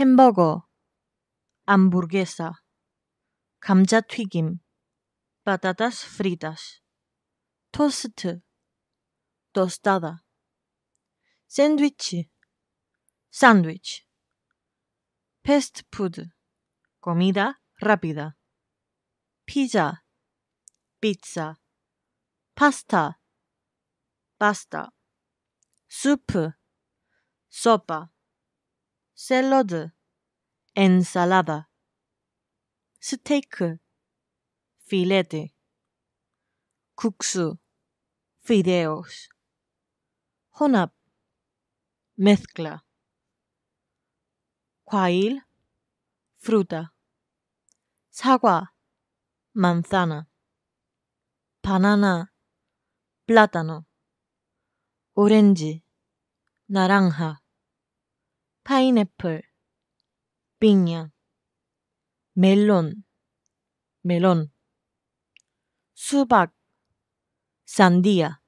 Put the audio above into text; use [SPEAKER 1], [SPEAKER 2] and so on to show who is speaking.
[SPEAKER 1] 햄버거, 암부르게사, 감자튀김, patatas fritas, 토스트, tostada, 샌드위치, sandwich, fast food, comida rápida, pizza, pizza, pasta, pasta, soup, sopa, salad, ensalada, steak, filete, kuksu, fideos, honap, mezcla, quail, fruta, sagua, manzana, banana, plátano, orange, naranja. 파인애플, 빙야, 멜론, 멜론, 수박, 산디아.